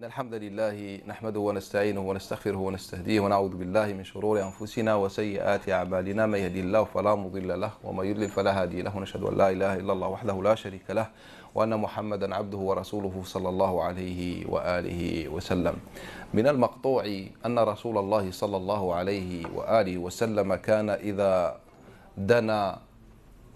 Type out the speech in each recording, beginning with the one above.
إن الحمد لله نحمده ونستعينه ونستغفره ونستهديه ونعوذ بالله من شرور أنفسنا وسيئات أعمالنا من يهدي الله فلا مضل له ومن يضلل فلا هادي له ونشهد أن لا إله إلا الله وحده لا شريك له وأن محمدا عبده ورسوله صلى الله عليه وآله وسلم من المقطوع أن رسول الله صلى الله عليه وآله وسلم كان إذا دنا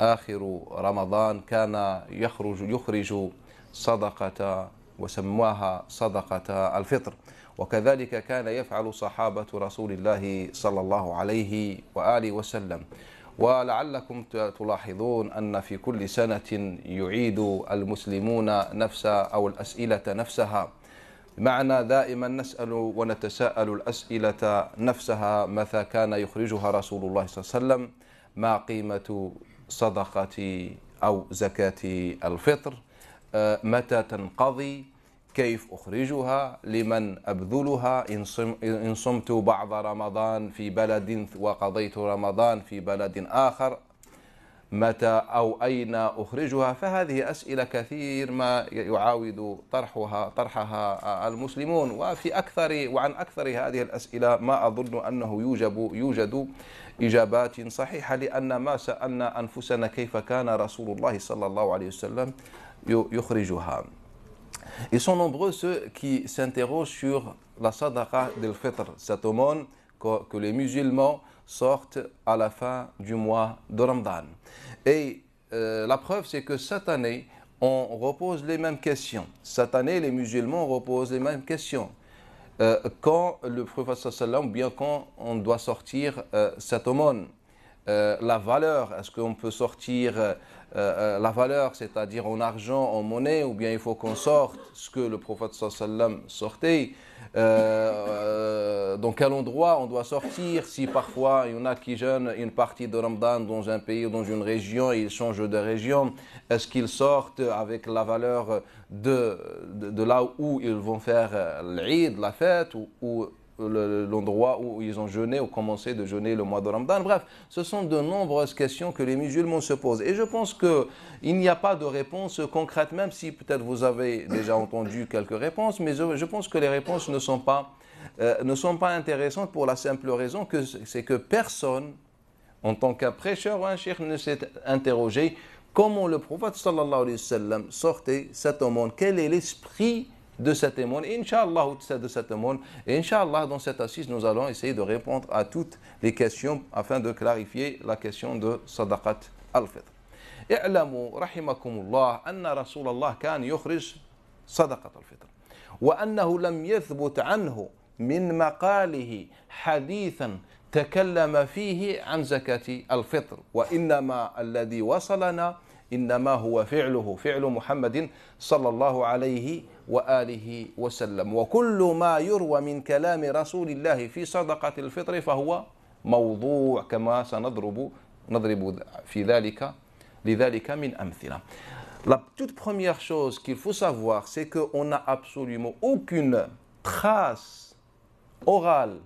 آخر رمضان كان يخرج يخرج صدقة وسماها صدقة الفطر وكذلك كان يفعل صحابة رسول الله صلى الله عليه وآله وسلم ولعلكم تلاحظون أن في كل سنة يعيد المسلمون نفس أو الأسئلة نفسها معنا دائما نسأل ونتساءل الأسئلة نفسها متى كان يخرجها رسول الله صلى الله عليه وسلم ما قيمة صدقة أو زكاة الفطر آه، متى تنقضي كيف أخرجها لمن أبذلها إن صمت بعض رمضان في بلد وقضيت رمضان في بلد آخر متى أو أين أخرجها فهذه أسئلة كثير ما يعاود طرحها طرحها المسلمون وفي أكثر وعن أكثر هذه الأسئلة ما أظن أنه يوجب يوجد إجابات صحيحة لأن ما سألنا أنفسنا كيف كان رسول الله صلى الله عليه وسلم Ils sont nombreux ceux qui s'interrogent sur la sadaqa del fitr, cette aumône que, les musulmans sortent à la fin du mois de Ramadan. Et euh, la preuve, c'est que cette année, on repose les mêmes questions. Cette année, les musulmans reposent les mêmes questions. Euh, quand le prophète sallam, bien quand on doit sortir euh, cette aumône, la valeur, est-ce qu'on peut sortir euh, euh, la valeur, c'est-à-dire en argent, en monnaie, ou bien il faut qu'on sorte ce que le prophète sallam sortait, euh, dans quel endroit on doit sortir, si parfois il y en a qui jeûnent une partie de Ramadan dans un pays ou dans une région et ils changent de région, est-ce qu'ils sortent avec la valeur de, de, là où ils vont faire l'Eid, la fête, ou l'endroit où ils ont jeûné ou commencé de jeûner le mois de Ramadan. Bref, ce sont de nombreuses questions que les musulmans se posent. Et je pense qu'il n'y a pas de réponse concrète, même si peut-être vous avez déjà entendu quelques réponses, mais je, pense que les réponses ne sont pas, euh, ne sont pas intéressantes pour la simple raison que c'est que personne, en tant qu'un prêcheur ou un cheikh, ne s'est interrogé comment le prophète sallallahu alayhi wa sallam sortait cet monde. quel est l'esprit de cet aumône. Inch'Allah, de cet aumône. Inch'Allah, dans cette assise, nous allons essayer de répondre à toutes les questions afin de clarifier la question de Sadaqat al-Fitr. اعلموا رحمكم الله أن رسول الله كان يخرج صدقة الفطر وأنه لم يثبت عنه من مقاله حديثا تكلم فيه عن زكاة الفطر وإنما الذي وصلنا إنما هو فعله فعل محمد صلى الله عليه وآله وسلم وكل ما يروى من كلام رسول الله في صدقة الفطر فهو موضوع كما سنضرب نضرب في ذلك لذلك من أمثلة La toute première chose qu'il faut savoir, c'est qu'on n'a absolument aucune trace orale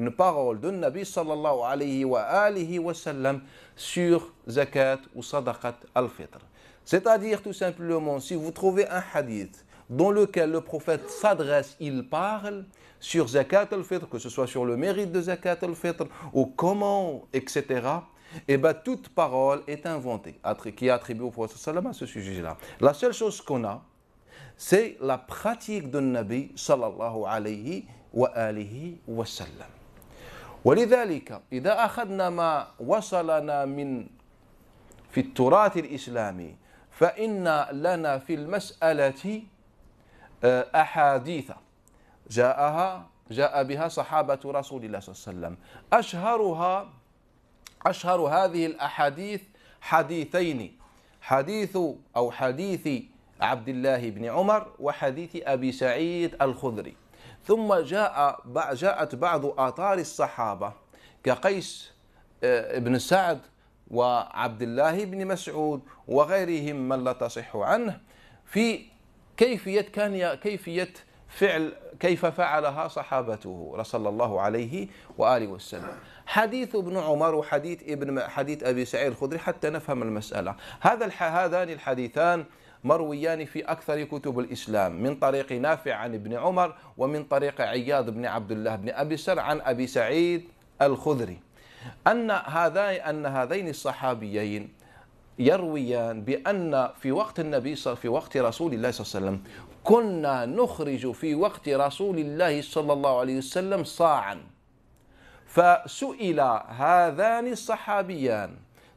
une parole de Nabi sallallahu alayhi wa alihi wa sallam sur zakat ou sadaqat al-fitr. C'est-à-dire tout simplement, si vous trouvez un hadith dans lequel le prophète s'adresse, il parle sur zakat al-fitr, que ce soit sur le mérite de zakat al-fitr ou comment, etc., et eh bien toute parole est inventée, qui est attribuée au prophète sallam à ce sujet-là. La seule chose qu'on a, c'est la pratique de Nabi sallallahu alayhi wa alihi wa sallam. ولذلك إذا أخذنا ما وصلنا من في التراث الإسلامي فإن لنا في المسألة آه، أحاديث جاءها جاء بها صحابة رسول الله صلى الله عليه وسلم أشهرها أشهر هذه الأحاديث حديثين حديث أو حديث عبد الله بن عمر وحديث أبي سعيد الخدري ثم جاء جاءت بعض آثار الصحابة كقيس آه، بن سعد وعبد الله بن مسعود وغيرهم من لا تصح عنه في كيفية كان كيفية فعل كيف فعلها صحابته صلى الله عليه واله وسلم. حديث ابن عمر وحديث ابن حديث ابي سعيد الخدري حتى نفهم المساله. هذا هذان الحديثان مرويان في أكثر كتب الإسلام من طريق نافع عن ابن عمر ومن طريق عياض بن عبد الله بن أبي سر عن أبي سعيد الخذري أن هذا أن هذين الصحابيين يرويان بأن في وقت النبي صلى في وقت رسول الله صلى الله عليه وسلم كنا نخرج في وقت رسول الله صلى الله عليه وسلم صاعا فسئل هذان الصحابيان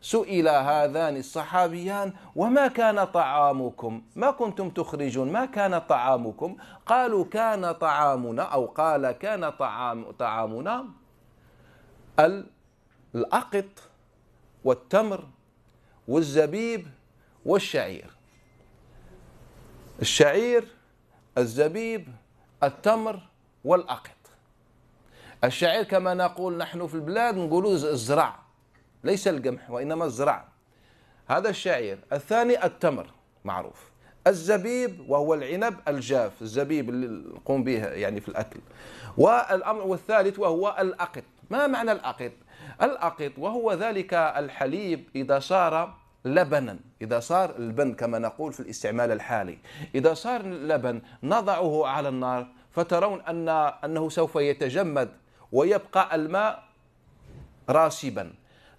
سئل هذان الصحابيان وما كان طعامكم ما كنتم تخرجون ما كان طعامكم قالوا كان طعامنا أو قال كان طعام طعامنا الأقط والتمر والزبيب والشعير الشعير الزبيب التمر والأقط الشعير كما نقول نحن في البلاد نقولوا الزرع ليس القمح وإنما الزرع هذا الشعير الثاني التمر معروف الزبيب وهو العنب الجاف الزبيب اللي نقوم به يعني في الأكل والأمر والثالث وهو الأقط ما معنى الأقط الأقط وهو ذلك الحليب إذا صار لبنا إذا صار لبن كما نقول في الاستعمال الحالي إذا صار لبن نضعه على النار فترون أن أنه سوف يتجمد ويبقى الماء راسبا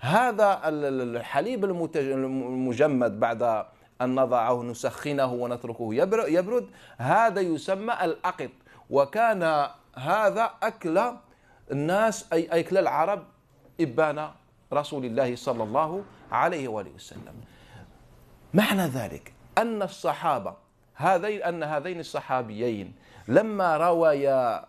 هذا الحليب المجمد بعد أن نضعه نسخنه ونتركه يبرد هذا يسمى الأقط وكان هذا أكل الناس أي أكل العرب إبان رسول الله صلى الله عليه وآله وسلم معنى ذلك أن الصحابة هذين أن هذين الصحابيين لما رويا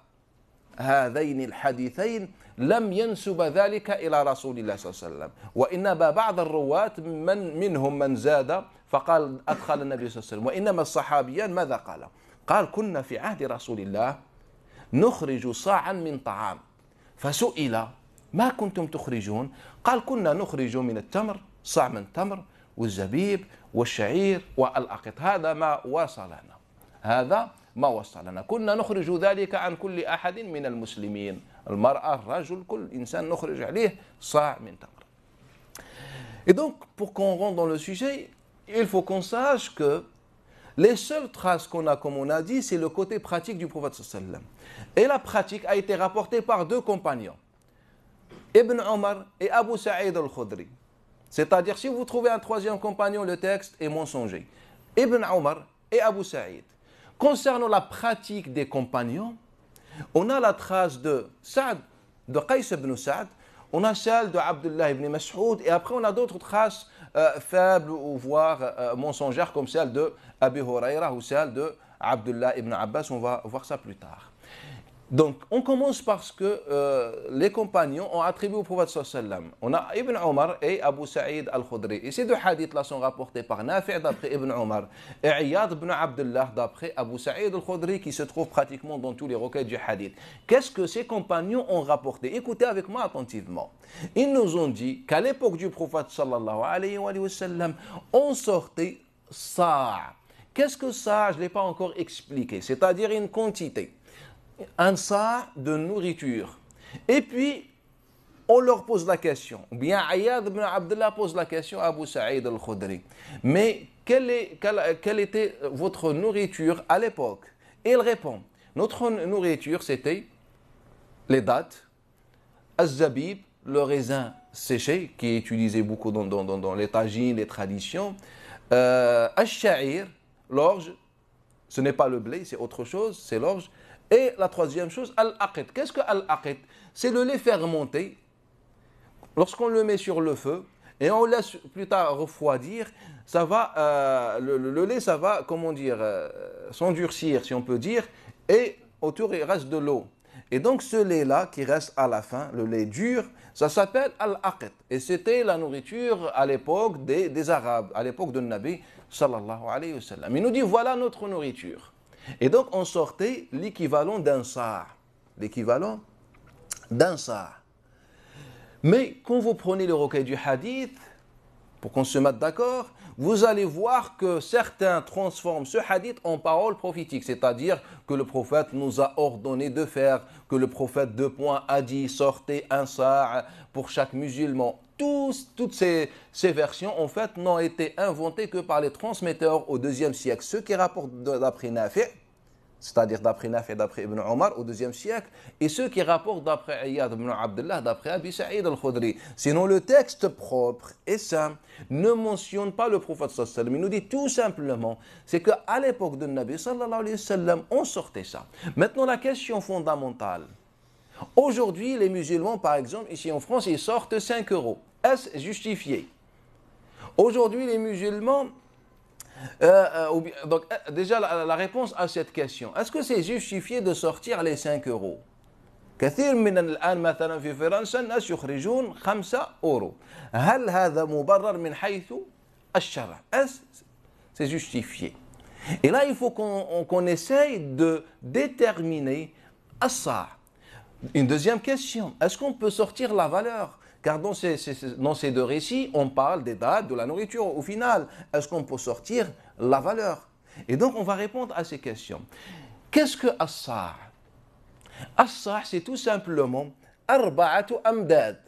هذين الحديثين لم ينسب ذلك إلى رسول الله صلى الله عليه وسلم وإنما بعض الرواة من منهم من زاد فقال أدخل النبي صلى الله عليه وسلم وإنما الصحابيان ماذا قال قال كنا في عهد رسول الله نخرج صاعا من طعام فسئل ما كنتم تخرجون قال كنا نخرج من التمر صاع من التمر والزبيب والشعير والأقط هذا ما وصلنا هذا ما وصلنا كنا نخرج ذلك عن كل أحد من المسلمين Et donc, pour qu'on rentre dans le sujet, il faut qu'on sache que les seules traces qu'on a, comme on a dit, c'est le côté pratique du prophète Et la pratique a été rapportée par deux compagnons, Ibn Omar et Abu Sa'id al-Khudri. C'est-à-dire, si vous trouvez un troisième compagnon, le texte est mensonger. Ibn Omar et Abu Sa'id. Concernant la pratique des compagnons, on a la trace de Saad, de Qais ibn Saad, on a celle de Abdullah ibn Mas'ud, et après on a d'autres traces euh, faibles ou voire euh, mensongères comme celle de Abi ou celle de Abdullah ibn Abbas. On va voir ça plus tard. Donc, on commence parce que euh, les compagnons ont attribué au prophète sallam. On a Ibn Omar et Abu Sa'id al-Khudri. Et ces deux hadiths-là sont rapportés par Nafi' d'après Ibn Omar et Iyad ibn Abdullah d'après Abu Sa'id al-Khudri qui se trouve pratiquement dans tous les recueils du hadith. Qu'est-ce que ces compagnons ont rapporté Écoutez avec moi attentivement. Ils nous ont dit qu'à l'époque du prophète sallallahu alayhi wa sallam, on sortait ça. Qu'est-ce que ça Je ne l'ai pas encore expliqué. C'est-à-dire une quantité un ça de nourriture. Et puis, on leur pose la question. Ou bien Ayad ibn Abdullah pose la question à Abu Saïd al-Khudri. Mais quelle, est, quelle, était votre nourriture à l'époque il répond Notre nourriture, c'était les dattes, az le raisin séché, qui est utilisé beaucoup dans, dans, dans, les tagines, les traditions, euh, l'orge, ce n'est pas le blé, c'est autre chose, c'est l'orge. Et la troisième chose, al-aqid. Qu'est-ce que al-aqid C'est le lait fermenté. Lorsqu'on le met sur le feu et on le laisse plus tard refroidir, ça va, euh, le, lait, ça va, comment dire, euh, s'endurcir, si on peut dire, et autour, il reste de l'eau. Et donc ce lait-là qui reste à la fin, le lait dur, ça s'appelle al-aqid. Et c'était la nourriture à l'époque des, des Arabes, à l'époque de Nabi, sallallahu alayhi wa sallam. Il nous dit, voilà notre nourriture. Et donc, on sortait l'équivalent d'un sar. L'équivalent d'un sar. Mais quand vous prenez le recueil du hadith, pour qu'on se mette d'accord, vous allez voir que certains transforment ce hadith en parole prophétique, c'est-à-dire que le prophète nous a ordonné de faire, que le prophète de point a dit sortez un sar pour chaque musulman toutes ces, versions, en fait, n'ont été inventées que par les transmetteurs au deuxième siècle. Ceux qui rapportent d'après Nafi, c'est-à-dire d'après Nafi et d'après Ibn Omar au deuxième siècle, et ceux qui rapportent d'après Iyad ibn Abdullah, d'après Abi Sa'id al-Khudri. Sinon, le texte propre et simple ne mentionne pas le prophète sallallahu alayhi wa Il nous dit tout simplement, c'est qu'à l'époque de Nabi sallallahu alayhi wa on sortait ça. Maintenant, la question fondamentale, Aujourd'hui, les musulmans, par exemple, ici en France, ils sortent 5 euros. Est-ce justifié Aujourd'hui, les musulmans, euh, euh, donc, euh, déjà la, réponse à cette question, est-ce que c'est justifié de sortir les 5 euros كثير من c'est justifié et là il faut qu'on essaye de déterminer ça. Une deuxième question, est-ce qu'on peut sortir la valeur Car dans ces, ces, deux récits, on parle des dates, de la nourriture. Au final, est-ce qu'on peut sortir la valeur Et donc, on va répondre à ces questions. Qu'est-ce que Assar Assar, c'est tout simplement Arba'atu Amdad,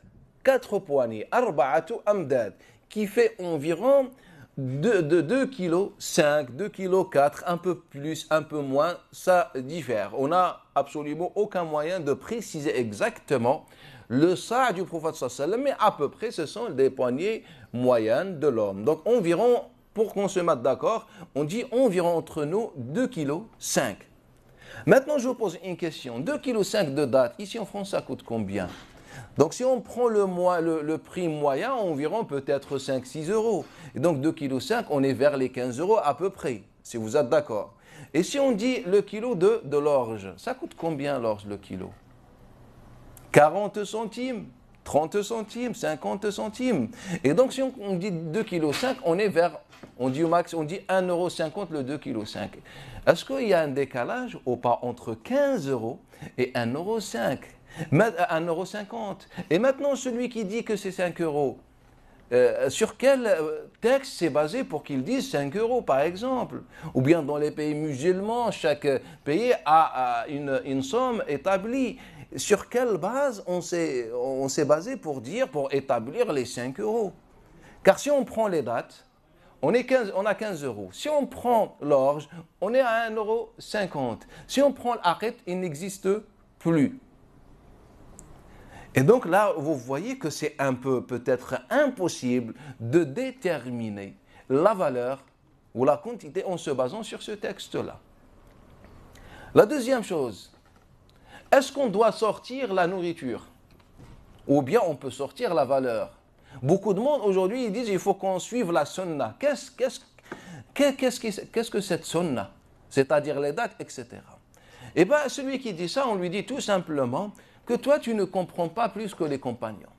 quatre poignées, Arba'atu Amdad, qui fait environ de, kg 5, 2 kg 4, un peu plus, un peu moins, ça diffère. On a absolument aucun moyen de préciser exactement le sah du prophète sallam, mais à peu près ce sont des poignées moyennes de l'homme. Donc environ, pour qu'on se mette d'accord, on dit environ entre nous 2,5 kg. Maintenant, je vous pose une question. 2,5 kg de date, ici en France, ça coûte combien donc si on prend le, le, prix moyen, environ peut-être 5-6 euros. Et donc 2,5 kg, on est vers les 15 euros à peu près, si vous êtes d'accord. Et si on dit le kilo de, l'orge, ça coûte combien l'orge le kilo 40 centimes, 30 centimes, 50 centimes. Et donc si on, dit 2,5 kg, on est vers, on dit au max, on dit 1,50€ le 2,5 kg. Est-ce qu'il y a un décalage ou pas entre 15 euros et 1,5 1,50 Et maintenant celui qui dit que c'est 5 euros, euh, sur quel euh, texte c'est basé pour qu'ils disent 5 euros, par exemple Ou bien dans les pays musulmans, chaque euh, pays a, une, somme établie. Sur quelle base on s'est, on basé pour dire, pour établir les 5 euros Car si on prend les dates, on, est on a 15 euros. Si on prend l'orge, on est à 1,50 euro. Si on prend l'arête, il n'existe plus. Et donc là, vous voyez que c'est un peu peut-être impossible de déterminer la valeur ou la quantité en se basant sur ce texte-là. La deuxième chose, est-ce qu'on doit sortir la nourriture Ou bien on peut sortir la valeur Beaucoup de monde aujourd'hui ils disent il faut qu'on suive la sunna. Qu'est-ce qu'est-ce que cette sonna C'est-à-dire les dates, etc. Et eh bien celui qui dit ça, on lui dit tout simplement que toi tu ne comprends pas plus que les compagnons.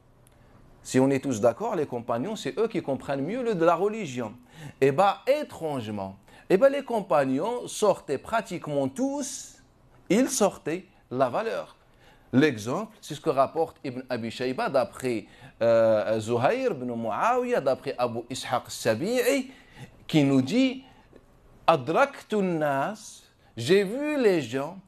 Si on est tous d'accord, les compagnons, c'est eux qui comprennent mieux le de la religion. Et eh bien, étrangement, et eh ben, les compagnons sortaient pratiquement tous, ils sortaient la valeur. L'exemple, c'est ce que rapporte Ibn Abi Shayba d'après euh, ibn Muawiyah, d'après Abu Ishaq Sabi'i, qui nous dit Adraktu nas, j'ai vu les gens,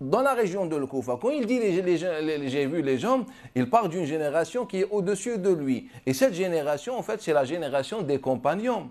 dans la région de Koufa, quand il dit j'ai vu les gens, il parle d'une génération qui est au-dessus de lui. Et cette génération, en fait, c'est la génération des compagnons.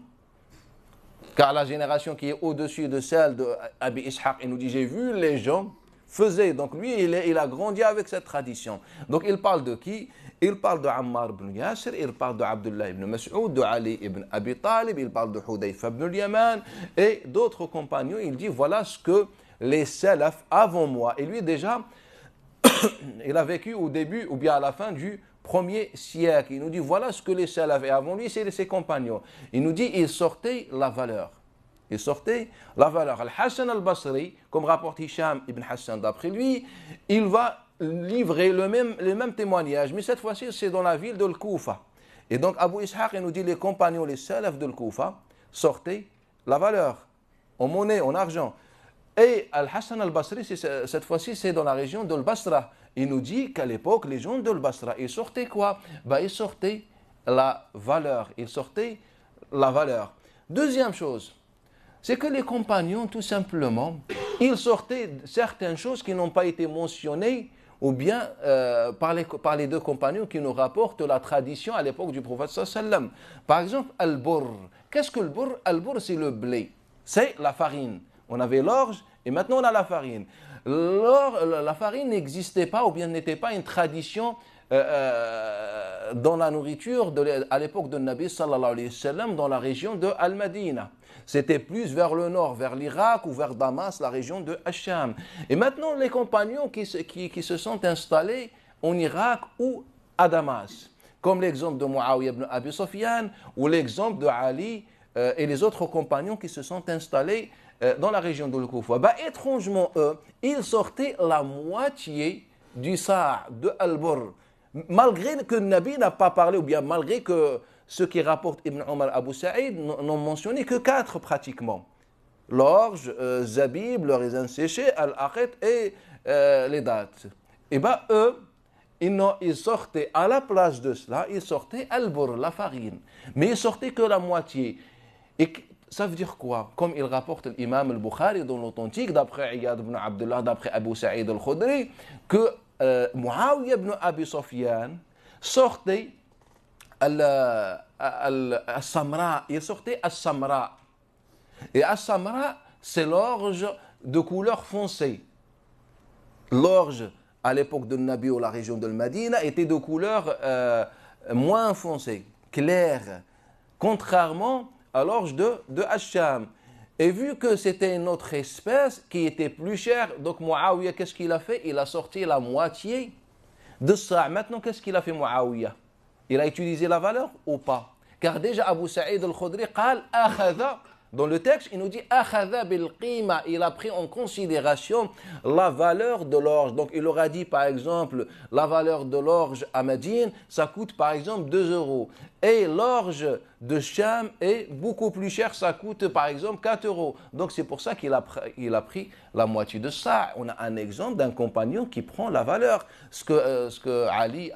Car la génération qui est au-dessus de celle d'Abi Ishaq, il nous dit j'ai vu les gens faisait Donc lui, il, il, a grandi avec cette tradition. Donc il parle de qui Il parle de Ammar ibn Yasser, il parle de Abdullah ibn Mas'ud, de Ali ibn Abi Talib, il parle de Hudayf ibn Yaman et d'autres compagnons. Il dit voilà ce que les salafs avant moi. Et lui, déjà, il a vécu au début ou bien à la fin du premier siècle. Il nous dit, voilà ce que les salafs, et avant lui, c'est ses compagnons. Il nous dit, ils sortaient la valeur. Ils sortaient la valeur. Al-Hassan al-Basri, comme rapporte Hisham ibn Hassan d'après lui, il va livrer le même, le même témoignage, mais cette fois-ci, c'est dans la ville de Koufa. Et donc, Abu Ishaq, il nous dit, les compagnons, les salafs de Koufa, sortaient la valeur en monnaie, en argent. Et Al-Hassan al-Basri, cette fois-ci, c'est dans la région dal Basra. Il nous dit qu'à l'époque, les gens dal Basra, ils sortaient quoi bah, Ils sortaient la valeur. Ils sortaient la valeur. Deuxième chose, c'est que les compagnons, tout simplement, ils sortaient certaines choses qui n'ont pas été mentionnées ou bien euh, par, les, deux compagnons qui nous rapportent la tradition à l'époque du prophète sallam. Par exemple, al burr Qu'est-ce que le burr al burr c'est le blé, c'est la farine on avait l'orge et maintenant on a la farine. la farine n'existait pas ou bien n'était pas une tradition euh, euh, dans la nourriture à l'époque de Nabi sallallahu alayhi wa sallam dans la région de Al-Madina. C'était plus vers le nord, vers l'Irak ou vers Damas, la région de Hacham. Et maintenant, les compagnons qui, qui, se sont installés en Irak ou à Damas, comme l'exemple de Muawiyah ibn Abi Sufyan ou l'exemple de Ali euh, et les autres compagnons qui se sont installés euh, dans la région de Koufa, bah, étrangement, eux, ils sortaient la moitié du Sahar, de al bur Malgré que Nabi n'a pas parlé, ou bien malgré que ceux qui rapportent Ibn Omar Abu Saïd n'ont mentionné que quatre pratiquement. L'orge, euh, Zabib, le raisin séché, al et euh, les dates. Et bien bah, eux, ils, sortaient à la place de cela, ils sortaient al bur la farine. Mais ils sortaient que la moitié. Et ça veut dire quoi Comme il rapporte l'imam al-Bukhari dans l'authentique, d'après Iyad ibn Abdullah, d'après Abu Sa'id al-Khudri, que euh, ibn Abi Sufyan sortait à euh, samra Il sortait à samra Et à samra c'est l'orge de couleur foncée. L'orge, à l'époque de Nabi ou la région de Medina, était de couleur euh, moins foncée, claire. Contrairement à l'orge de, de Hacham. Et vu que c'était une autre espèce qui était plus chère, donc Muawiyah, qu'est-ce qu'il a fait Il a sorti la moitié de ça. Maintenant, qu'est-ce qu'il a fait Muawiyah Il a utilisé la valeur ou pas Car déjà Abu Sa'id al-Khudri Dans le texte, il nous dit Il a pris en considération la valeur de l'orge. Donc, il aura dit, par exemple, la valeur de l'orge à Médine, ça coûte par exemple 2 euros. Et l'orge de Cham est beaucoup plus cher, ça coûte par exemple 4 euros. Donc c'est pour ça qu'il a, il a, pris la moitié de ça. On a un exemple d'un compagnon qui prend la valeur. Ce que, euh, ce que Ali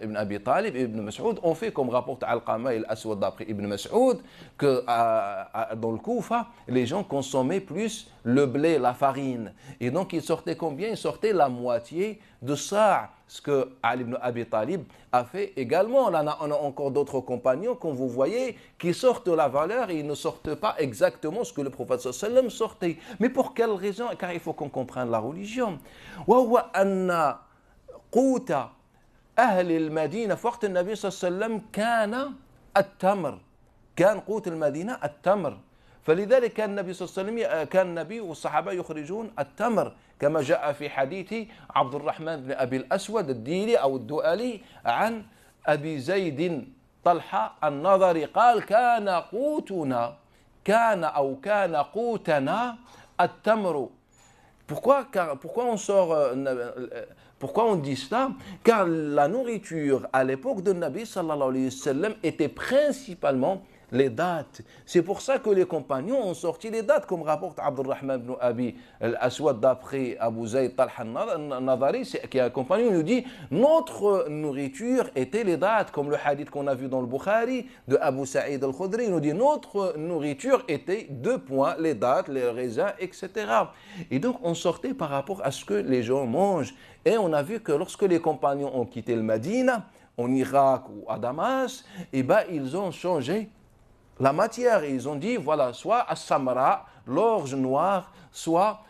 ibn Abi Talib et Ibn Mas'ud ont fait, comme rapporte Al-Qama il aswad d'après Ibn Mas'ud, que dans le Koufa, les gens consommaient plus le blé, la farine. Et donc il sortait combien Il sortait la moitié de ça, ce que Ali ibn Abi Talib a fait également. Là, on a, encore d'autres compagnons, comme vous voyez, qui sortent la valeur et ils ne sortent pas exactement ce que le prophète sallam sortait. Mais pour quelle raison Car il faut qu'on comprenne la religion. أهل المدينة النبي صلى الله عليه وسلم كان التمر كان قوت التمر فلذلك كان النبي صلى الله عليه وسلم آه، كان النبي والصحابه يخرجون التمر كما جاء في حديث عبد الرحمن بن ابي الاسود الديلي او الدؤلي عن ابي زيد طلحه النظري قال كان قوتنا كان او كان قوتنا التمر Pourquoi, euh, euh, pourquoi on dit cela Car la nourriture à l'époque de Nabi sallallahu alayhi wa sallam était principalement les dates. C'est pour ça que les compagnons ont sorti les dates, comme rapporte Abdurrahman ibn Abi al-Aswad d'après Abu Zayd Talhan Nadari, qui est un compagnon, il nous dit Notre nourriture était les dates, comme le hadith qu'on a vu dans le Bukhari de Abu Saïd al-Khudri. Il nous dit Notre nourriture était deux points, les dates, les raisins, etc. Et donc, on sortait par rapport à ce que les gens mangent. Et on a vu que lorsque les compagnons ont quitté le Madina, en Irak ou à Damas, eh ben, ils ont changé la matière. ils ont dit, voilà, soit à samara, l'orge noire, soit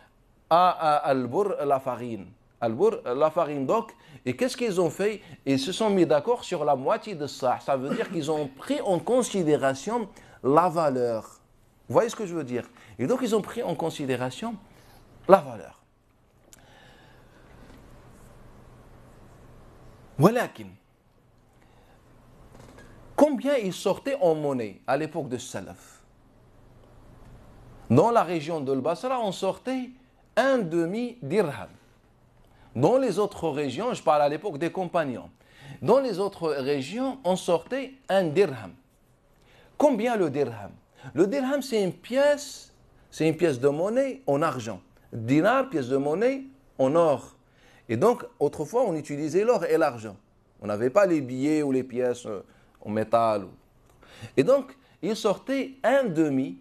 à, Albur la farine. Albur la farine. Donc, et qu'est-ce qu'ils ont fait Ils se sont mis d'accord sur la moitié de ça. Ça veut dire qu'ils ont pris en considération la valeur. Vous voyez ce que je veux dire Et donc, ils ont pris en considération la valeur. ولكن Combien il sortait en monnaie à l'époque de Salaf Dans la région de Basra, on sortait un demi-dirham. Dans les autres régions, je parle à l'époque des compagnons, dans les autres régions, on sortait un dirham. Combien le dirham Le dirham, c'est une pièce, c'est une pièce de monnaie en argent. Dinar, pièce de monnaie en or. Et donc, autrefois, on utilisait l'or et l'argent. On n'avait pas les billets ou les pièces euh, en métal. Et donc, il sortait un demi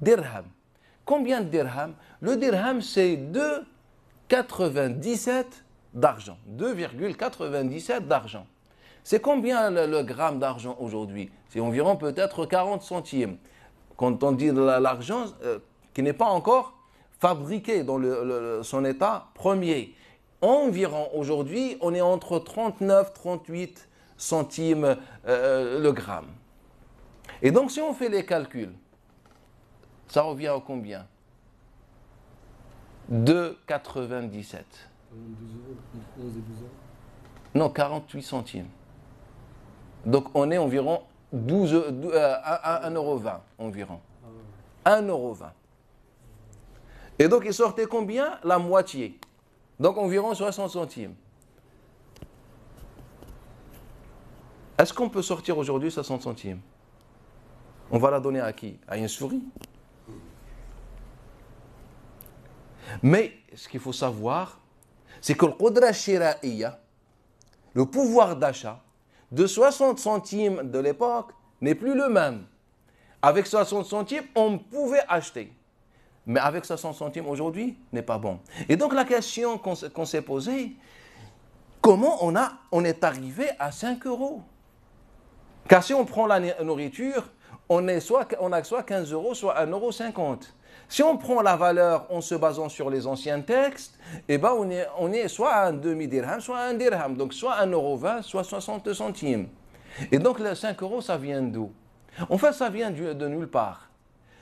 dirham. Combien de dirham Le dirham, c'est 2,97 d'argent. 2,97 d'argent. C'est combien le, gramme d'argent aujourd'hui C'est environ peut-être 40 centimes. Quand on dit l'argent euh, qui n'est pas encore fabriqué dans son état premier, environ aujourd'hui, on est entre 39, 38 centimes euh, euh, le gramme. Et donc si on fait les calculs, ça revient à combien 2,97. Non, 48 centimes. Donc on est environ 12, euh, 1,20€ environ. 1,20€. Et donc il sortait combien La moitié. Donc environ 60 centimes. Est-ce qu'on peut sortir aujourd'hui 60 centimes On va la donner à qui À une souris Mais ce qu'il faut savoir, c'est que le le pouvoir d'achat de 60 centimes de l'époque n'est plus le même. Avec 60 centimes, on pouvait acheter. Mais avec 60 centimes aujourd'hui, n'est pas bon. Et donc la question qu'on s'est posée, comment on, a, on est arrivé à 5 euros car si on prend la nourriture, on, est soit, a soit 15 euros, soit 1,50 euro. Si on prend la valeur en se basant sur les anciens textes, eh ben on, est, soit à un demi-dirham, soit à un dirham. Donc soit 1,20 euro, soit 60 centimes. Et donc les 5 euros, ça vient d'où En fait, ça vient de, de nulle part.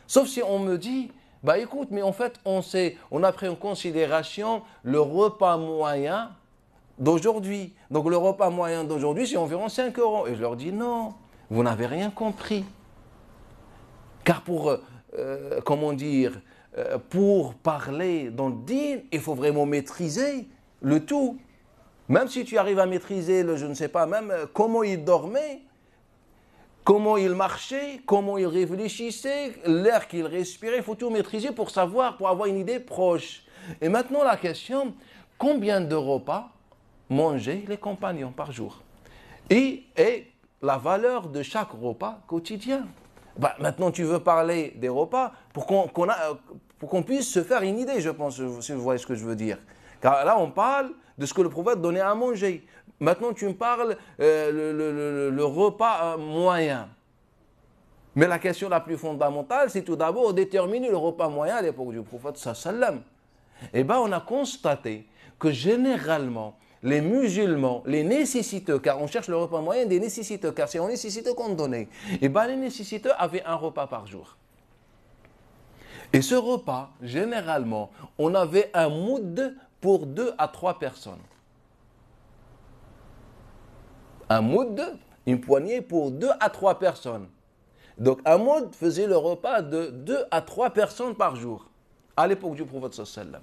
Sauf si on me dit, bah écoute, mais en fait, on, sait, on a pris en considération le repas moyen d'aujourd'hui. Donc le repas moyen d'aujourd'hui, c'est environ 5 euros. Et je leur dis non, vous n'avez rien compris. Car pour, euh, euh, comment dire, euh, pour parler dans le deal, il faut vraiment maîtriser le tout. Même si tu arrives à maîtriser le, je ne sais pas, même comment il dormait, comment il marchait, comment il réfléchissait, l'air qu'il respirait, il faut tout maîtriser pour savoir, pour avoir une idée proche. Et maintenant la question, combien de repas manger les compagnons par jour. Et, et la valeur de chaque repas quotidien. Bah, maintenant, tu veux parler des repas pour qu'on qu'on puisse se faire une idée, je pense, si vous voyez ce que je veux dire. Car là, on parle de ce que le prophète donnait à manger. Maintenant, tu me parles euh, le, repas euh, moyen. Mais la question la plus fondamentale, c'est tout d'abord déterminer le repas moyen à l'époque du prophète sallam. Eh bien, on a constaté que généralement, les musulmans, les nécessiteux, car on cherche le repas moyen des nécessiteux, car c'est aux nécessiteux qu'on donnait, et eh bien les nécessiteux avaient un repas par jour. Et ce repas, généralement, on avait un moud pour deux à trois personnes. Un moud, une poignée pour deux à trois personnes. Donc un moud faisait le repas de deux à trois personnes par jour, à l'époque du prophète sallallahu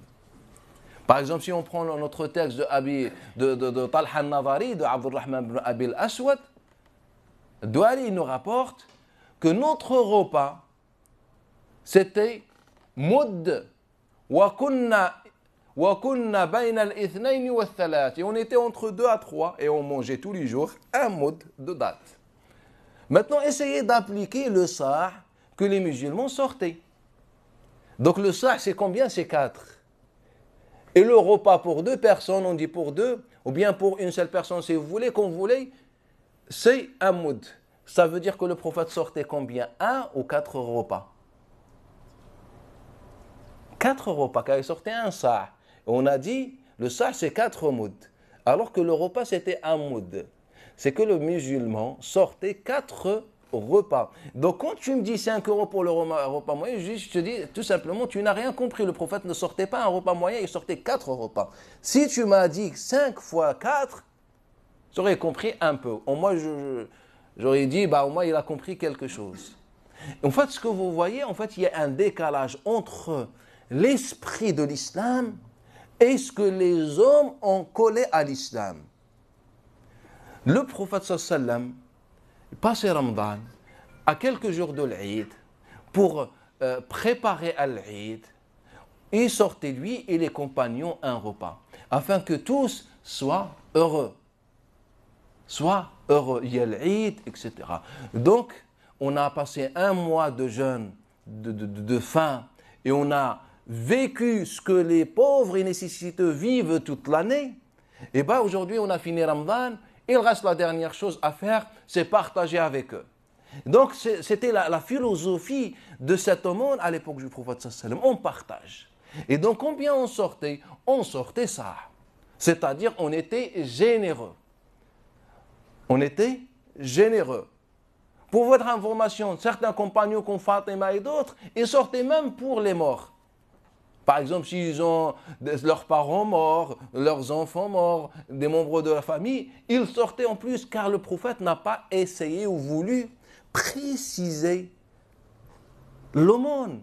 par exemple, si on prend notre texte de, Abi, de, de, de de Abdurrahman ibn Abil Aswad, Douali nous rapporte que notre repas, c'était Mud, wa kunna et on était entre deux à trois et on mangeait tous les jours un mode de date. Maintenant, essayez d'appliquer le sah que les musulmans sortaient. Donc le sah, c'est combien C'est quatre. Et le repas pour deux personnes, on dit pour deux, ou bien pour une seule personne, si vous voulez, qu'on voulait, c'est un Ça veut dire que le prophète sortait combien Un ou quatre repas Quatre repas, car il sortait un ça On a dit, le Sah c'est quatre mouds. Alors que le repas c'était un C'est que le musulman sortait quatre repas. Donc quand tu me dis 5 euros pour le repas moyen, je te dis tout simplement, tu n'as rien compris. Le prophète ne sortait pas un repas moyen, il sortait 4 repas. Si tu m'as dit 5 fois 4, j'aurais compris un peu. Au moins, j'aurais dit, bah, au moins, il a compris quelque chose. En fait, ce que vous voyez, en fait, il y a un décalage entre l'esprit de l'islam et ce que les hommes ont collé à l'islam. Le prophète sallallahu passer Ramadan à quelques jours de l'Eid pour euh, préparer à l'Eid et sortez lui et les compagnons un repas afin que tous soient heureux. Soient heureux. Il y a etc. Donc, on a passé un mois de jeûne, de, de faim, et on a vécu ce que les pauvres et nécessiteux vivent toute l'année. Et bien aujourd'hui, on a fini Ramadan il reste la dernière chose à faire, c'est partager avec eux. Donc c'était la, philosophie de cet aumône à l'époque du prophète On partage. Et donc combien on sortait On sortait ça. C'est-à-dire on était généreux. On était généreux. Pour votre information, certains compagnons comme Fatima et d'autres, ils sortaient même pour les morts. Par exemple, s'ils ont leurs parents morts, leurs enfants morts, des membres de la famille, ils sortaient en plus car le prophète n'a pas essayé ou voulu préciser l'aumône.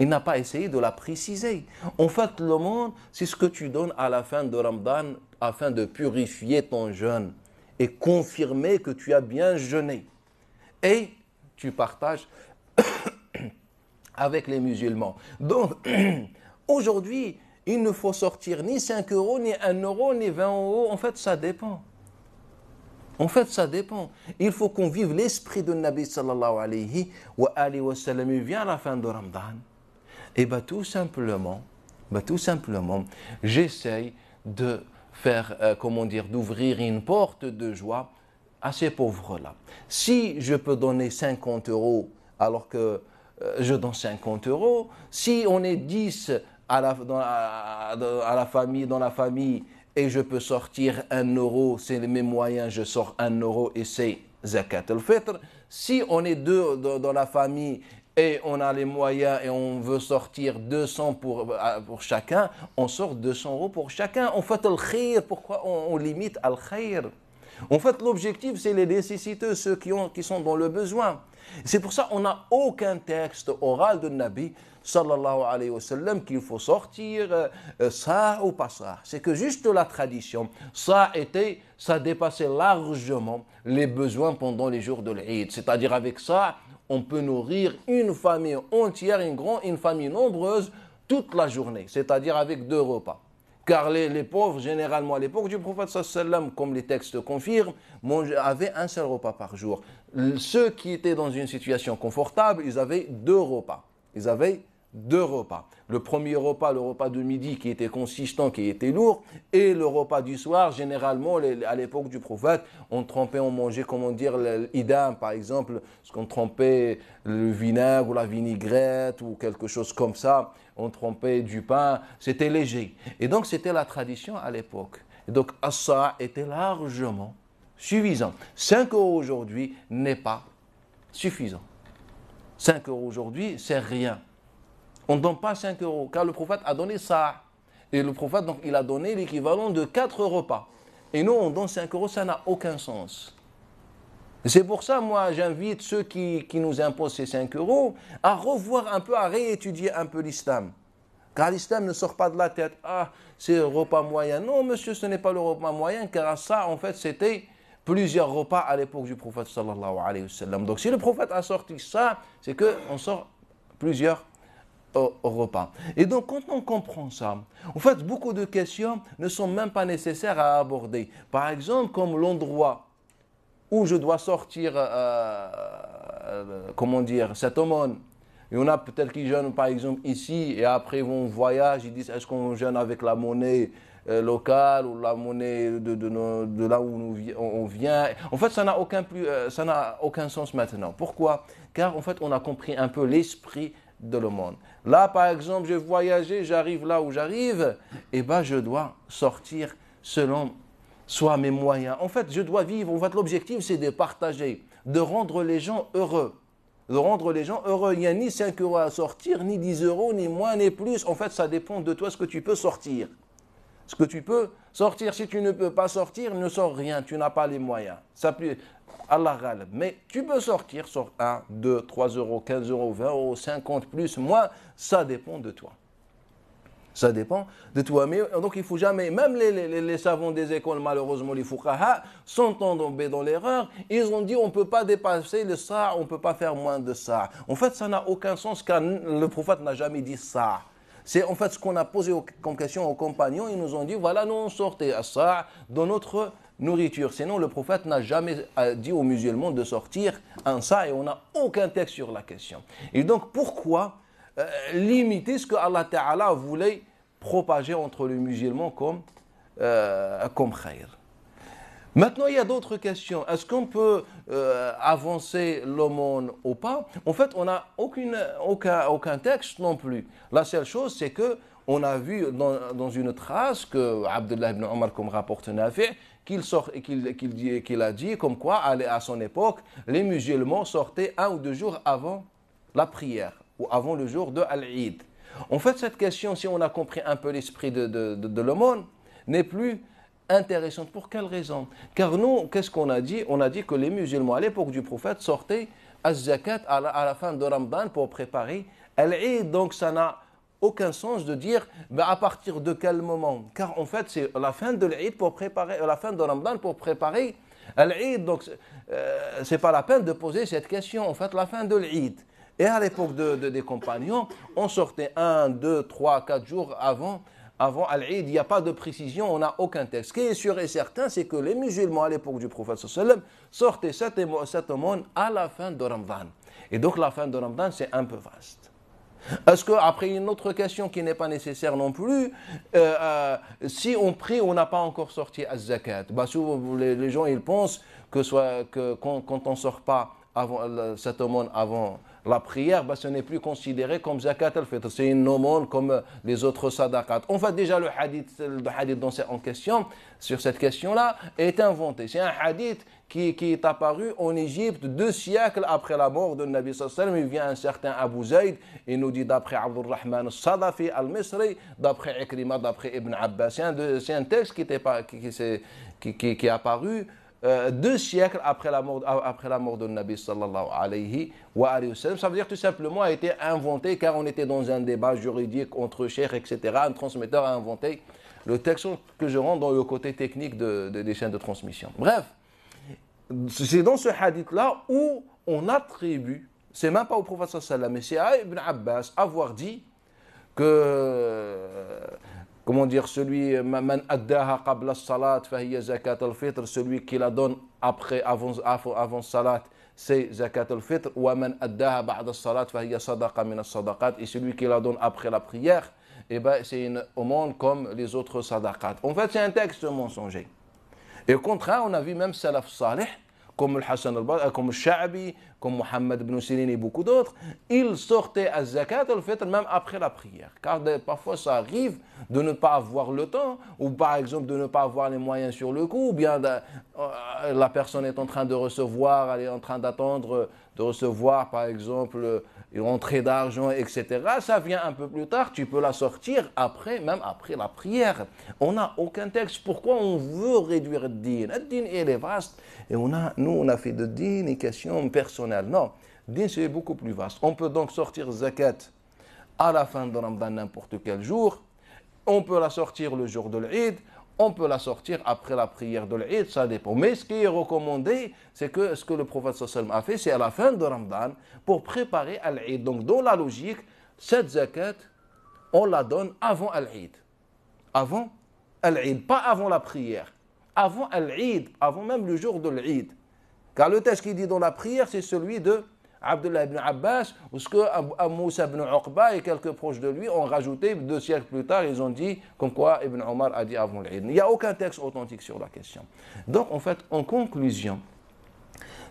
Il n'a pas essayé de la préciser. En fait, l'aumône, c'est ce que tu donnes à la fin de Ramadan afin de purifier ton jeûne et confirmer que tu as bien jeûné. Et tu partages avec les musulmans. Donc, aujourd'hui, il ne faut sortir ni 5 euros, ni 1 euro, ni 20 euros. En fait, ça dépend. En fait, ça dépend. Il faut qu'on vive l'esprit de Nabi sallallahu alayhi wa, ali wa sallam. Il vient à la fin de Ramadan. Et bah tout simplement, bah, tout simplement, j'essaye de faire, euh, comment dire, d'ouvrir une porte de joie à ces pauvres-là. Si je peux donner 50 euros alors que euh, je donne 50 euros. Si on est 10 à la, dans, la famille, dans la famille, et je peux sortir 1 euro, c'est les moyens, je sors un euro et c'est zakat al-fitr. Si on est deux dans, la famille et on a les moyens et on veut sortir 200 pour, euh, pour chacun, on sort 200 euros pour chacun. On fait al-khir, pourquoi on, limite al-khir En fait, l'objectif, c'est les nécessiteux, ceux qui sont dans le besoin. C'est pour ça qu'on n'a aucun texte oral de Nabi sallallahu alayhi wa sallam qu'il faut sortir euh, euh, ça ou pas ça. C'est que juste la tradition, ça était, ça dépassait largement les besoins pendant les jours de l'Eid. C'est-à-dire avec ça, on peut nourrir une famille entière, une grande, une famille nombreuse toute la journée, c'est-à-dire avec deux repas. Car les, pauvres, généralement à l'époque du prophète sallam, comme les textes confirment, avaient un seul repas par jour. Ceux qui étaient dans une situation confortable, ils avaient deux repas. Ils avaient deux repas. Le premier repas, le repas de midi qui était consistant, qui était lourd, et le repas du soir, généralement, à l'époque du prophète, on trempait, on mangeait, comment dire, l'idam, par exemple, ce qu'on trempait le vinaigre ou la vinaigrette ou quelque chose comme ça, on trempait du pain, c'était léger. Et donc, c'était la tradition à l'époque. Et donc, ça était largement suffisant. 5 euros aujourd'hui n'est pas suffisant. 5 euros aujourd'hui, c'est rien. On ne donne pas 5 euros, car le prophète a donné ça. Et le prophète, donc, il a donné l'équivalent de 4 repas. Et nous, on donne 5 euros, ça n'a aucun sens. C'est pour ça, moi, j'invite ceux qui, nous imposent ces 5 euros à revoir un peu, à réétudier un peu l'islam. Car l'islam ne sort pas de la tête. Ah, c'est repas moyen. Non, monsieur, ce n'est pas le repas moyen, car ça, en fait, c'était plusieurs repas à l'époque du prophète sallallahu alayhi wa sallam. Donc, si le prophète a sorti ça, c'est qu'on sort plusieurs au, repas. Et donc, quand on comprend ça, en fait, beaucoup de questions ne sont même pas nécessaires à aborder. Par exemple, comme l'endroit où je dois sortir, euh, euh, comment dire, cette aumône. Il y en a peut-être qui jeûnent, par exemple, ici, et après vont voyage, ils disent, est-ce qu'on jeûne avec la monnaie euh, locale ou la monnaie de, de, là où on vient. En fait, ça n'a aucun, plus, ça aucun sens maintenant. Pourquoi Car en fait, on a compris un peu l'esprit de monde. Là, par exemple, je voyageais, j'arrive là où j'arrive, et eh ben, je dois sortir selon soit mes moyens. En fait, je dois vivre. En fait, l'objectif, c'est de partager, de rendre les gens heureux. De rendre les gens heureux. Il n'y a ni 5 euros à sortir, ni 10 euros, ni moins, ni plus. En fait, ça dépend de toi ce que tu peux sortir. Ce que tu peux sortir. Si tu ne peux pas sortir, ne sors rien. Tu n'as pas les moyens. Ça, Allah ghalib. Mais tu peux sortir sur 1, 2, 3 euros, 15 euros, 20 euros, 50 plus, moins, ça dépend de toi. Ça dépend de toi. Mais donc il faut jamais, même les, les, les savants des écoles, malheureusement les fuqaha, sont tombés dans l'erreur. Ils ont dit on ne peut pas dépasser le ça, on ne peut pas faire moins de ça. En fait, ça n'a aucun sens car le prophète n'a jamais dit ça. C'est en fait ce qu'on a posé comme question aux compagnons. Ils nous ont dit voilà, nous on sortait à ça dans notre nourriture. Sinon, le prophète n'a jamais euh, dit aux musulmans de sortir en ça et on n'a aucun texte sur la question. Et donc, pourquoi euh, limiter ce que Allah Ta'ala voulait propager entre les musulmans comme, euh, comme khair Maintenant, il y a d'autres questions. Est-ce qu'on peut avancer l'aumône ou pas En fait, on n'a aucun, aucun texte non plus. La seule chose, c'est que on a vu dans, dans une trace que Abdullah ibn Omar, comme rapporte Nafi, qu'il qu'il dit qu'il a dit comme quoi, à son époque, les musulmans sortaient un ou deux jours avant la prière ou avant le jour de al En fait, cette question, si on a compris un peu l'esprit de, l'aumône, n'est plus intéressante. Pour quelle raison Car nous, qu'est-ce qu'on a dit On a dit que les musulmans à l'époque du prophète sortaient à zakat à la, fin de Ramadan pour préparer Al-Eid. Donc ça n'a aucun sens de dire ben, à partir de quel moment. Car en fait, c'est la fin de l'Eid pour préparer, la fin de Ramadan pour préparer l'Eid. Donc, ce euh, c'est pas la peine de poser cette question. En fait, la fin de l'Eid. Et à l'époque de, des compagnons, on sortait un, deux, trois, quatre jours avant avant il n'y a pas de précision, on n'a aucun texte. Ce qui est sûr et certain, c'est que les musulmans à l'époque du prophète sortaient cette, aumône à la fin de Ramadan. Et donc la fin de Ramadan, c'est un peu vaste. Est-ce qu'après une autre question qui n'est pas nécessaire non plus, euh, euh, si on prie, on n'a pas encore sorti Az-Zakat bah, Souvent, les, gens ils pensent que, quand, on ne sort pas avant, euh, cette aumône avant la prière, bah, ce n'est plus considéré comme Zakat al-Fitr. C'est une aumône comme les autres Sadakat. En fait, déjà, le hadith, le en question, sur cette question-là, est inventé. C'est un hadith qui, est apparu en Égypte deux siècles après la mort de Nabi sallam. Il vient un certain Abu Zayd et nous dit d'après Abdurrahman Sadafi al-Misri, d'après Ikrimah, d'après Ibn Abbas. C'est un, texte qui, était, qui, qui, qui est apparu euh, deux siècles après la mort, après la mort de Nabi sallallahu alayhi wa, sallam. Ça veut dire tout simplement a été inventé car on était dans un débat juridique entre chers, etc. Un transmetteur a inventé le texte que je rends dans le côté technique de, des chaînes de transmission. Bref c'est dans ce hadith-là où on attribue, c'est même pas au prophète sallam, mais c'est à Ibn Abbas avoir dit que, comment dire, celui, man addaha qabla salat zakat al celui qui la donne après, avant, avant salat, c'est zakat al-fitr, wa man addaha ba'da salat fahiya sadaqa min sadaqat, et celui qui la donne après la prière, et eh ben, c'est une monde comme les autres sadaqat. En fait, c'est un texte mensonger. Et au contraire, on a vu même Salaf Saleh, comme le Hassan al euh, comme le comme Mohammed ibn Sirin et beaucoup d'autres, ils sortaient à Zakat al fait, même après la prière. Car parfois ça arrive de ne pas avoir le temps, ou par exemple de ne pas avoir les moyens sur le coup, ou bien euh, la personne est en train de recevoir, elle est en train d'attendre de recevoir par exemple rentrée d'argent, etc. Ça vient un peu plus tard, tu peux la sortir après, même après la prière. On n'a aucun texte. Pourquoi on veut réduire le din Le din, il est vaste. Et on a, nous, on a fait de din une question personnelle. Non, le din, c'est beaucoup plus vaste. On peut donc sortir zakat à la fin de Ramadan, n'importe quel jour. On peut la sortir le jour de l'Eid on peut la sortir après la prière de l'Eid, ça dépend. Mais ce qui est recommandé, c'est que ce que le prophète sallam a fait, c'est à la fin de Ramadan pour préparer l'Eid. Donc dans la logique, cette zakat, on la donne avant l'Eid. Avant l'Eid, pas avant la prière. Avant l'Eid, avant même le jour de l'Eid. Car le texte qui dit dans la prière, c'est celui de Abdullah ibn Abbas, ou ce que Moussa ibn Uqba et quelques proches de lui ont rajouté deux siècles plus tard, ils ont dit comme quoi Ibn Omar a dit avant l'Aïd. Il n'y a aucun texte authentique sur la question. Donc en fait, en conclusion,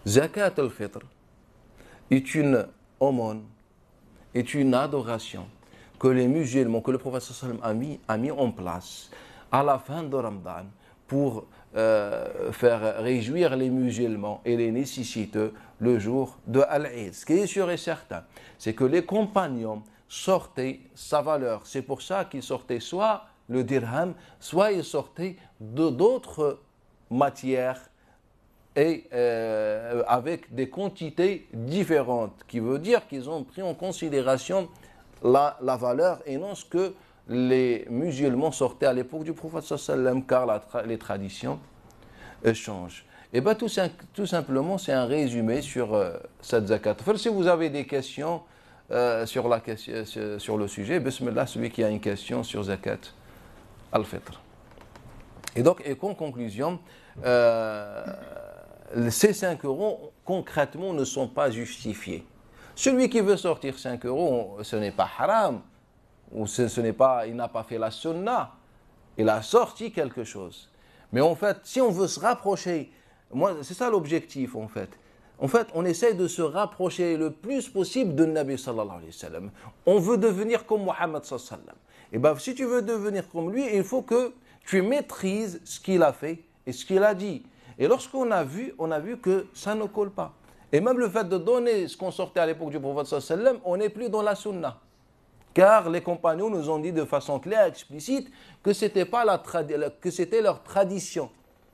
Zakat al-Fitr est une aumône, est une adoration que les musulmans, que le prophète a mis, a mis en place à la fin de Ramadan pour euh, faire réjouir les musulmans et les nécessiteux le jour de Al-Eid. Ce qui est sûr et certain, c'est que les compagnons sortaient sa valeur. C'est pour ça qu'ils sortaient soit le dirham, soit ils sortaient de d'autres matières et euh, avec des quantités différentes, qui veut dire qu'ils ont pris en considération la, valeur et non ce que les musulmans sortaient à l'époque du prophète car les traditions euh, changent. Eh bien, tout, tout simplement, c'est un résumé sur cette euh, zakat. Si vous avez des questions euh, sur, la, euh, sur le sujet, bismillah, celui qui a une question sur zakat al-fitr. Et donc, et en conclusion, ces 5 euros, concrètement, ne sont pas justifiés. Celui qui veut sortir 5 euros, ce n'est pas haram, ou ce, n'est pas, il n'a pas fait la sunnah, il a sorti quelque chose. Mais en fait, si on veut se rapprocher c'est ça l'objectif en fait. En fait, on essaye de se rapprocher le plus possible de Nabi sallallahu alayhi wa sallam. On veut devenir comme Mohammed sallallahu alayhi wa sallam. Et eh bien, si tu veux devenir comme lui, il faut que tu maîtrises ce qu'il a fait et ce qu'il a dit. Et lorsqu'on a vu, on a vu que ça ne colle pas. Et même le fait de donner ce qu'on sortait à l'époque du prophète sallallahu alayhi wa sallam, on n'est plus dans la sunna. Car les compagnons nous ont dit de façon claire, explicite, que c'était pas la que c'était leur tradition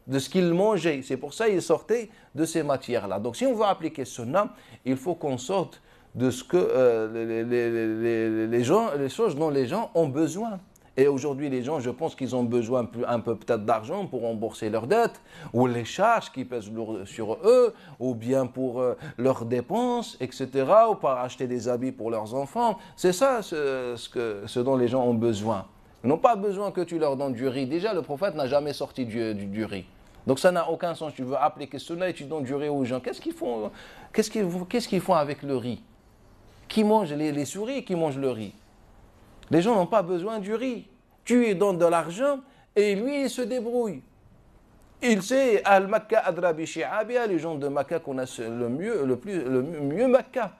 de ce qu'ils mangeaient, C'est pour ça qu'ils sortaient de ces matières-là. Donc si on veut appliquer ce nom, il faut qu'on sorte de ce que euh, les, gens, les choses dont les gens ont besoin. Et aujourd'hui, les gens, je pense qu'ils ont besoin un peu peut-être d'argent pour rembourser leurs dettes, ou les charges qui pèsent sur eux, ou bien pour euh, leurs dépenses, etc., ou par acheter des habits pour leurs enfants. C'est ça ce dont les gens ont besoin. Ils n'ont pas besoin que tu leur donnes du riz. Déjà, le prophète n'a jamais sorti du, du, riz. Donc ça n'a aucun sens. Tu veux appliquer cela et tu donnes du riz aux gens. Qu'est-ce qu'ils font, qu'est-ce qu'ils, qu'est-ce qu'ils font avec le riz Qui mange les, souris qui mangent le riz Les gens n'ont pas besoin du riz. Tu lui donnes de l'argent et lui, il se débrouille. Il sait, Al-Makka Adrabi les gens de Makka qu'on a le mieux, le plus, le mieux Makka.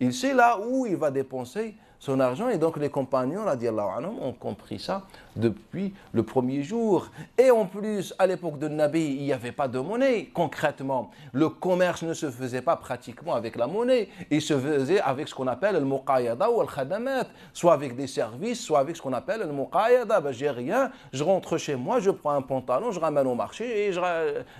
Il sait là où il va dépenser son argent. Et donc les compagnons, anhum, ont compris ça depuis le premier jour. Et en plus, à l'époque de Nabi, il n'y avait pas de monnaie, concrètement. Le commerce ne se faisait pas pratiquement avec la monnaie. Il se faisait avec ce qu'on appelle le muqayyada ou le khadamat, soit avec des services, soit avec ce qu'on appelle le muqayyada. Ben, j'ai rien, je rentre chez moi, je prends un pantalon, je ramène au marché et je,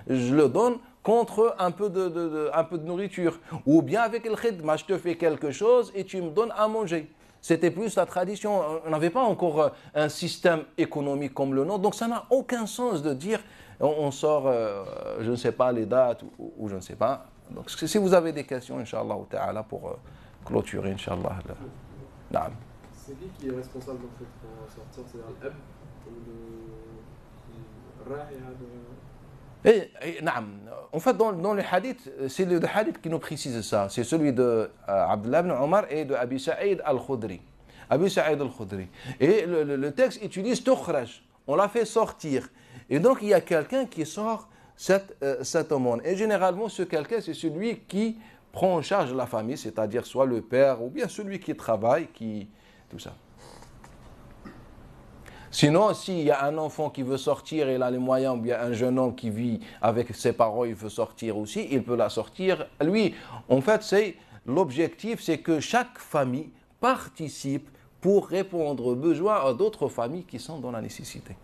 le donne contre un peu de, un peu de nourriture. Ou bien avec le khidma, je te fais quelque chose et tu me donnes à manger. C'était plus la tradition. On n'avait pas encore euh, un système économique comme le nôtre. Donc ça n'a aucun sens de dire on, sort, euh, je ne sais pas, les dates ou, je ne sais pas. Donc si vous avez des questions, Inch'Allah ta'ala, pour euh, clôturer, Inch'Allah. C'est lui qui est responsable en fait pour sortir C'est le... Et, En fait, dans, dans les hadiths, euh, c'est le hadith qui nous précise ça. C'est celui de euh, Abdullah ibn Omar et de Abi Sa'id al-Khudri. Abi al-Khudri. Et le, texte utilise Tukhraj. On l'a fait sortir. Et donc, il y a quelqu'un qui sort cet euh, cet Et généralement, ce quelqu'un, c'est celui qui prend en charge la famille, c'est-à-dire soit le père ou bien celui qui travaille, qui tout ça. Sinon, s'il y a un enfant qui veut sortir et il a les moyens, ou bien un jeune homme qui vit avec ses parents, il veut sortir aussi, il peut la sortir. Lui, en fait, c'est l'objectif, c'est que chaque famille participe pour répondre aux besoins d'autres familles qui sont dans la nécessité.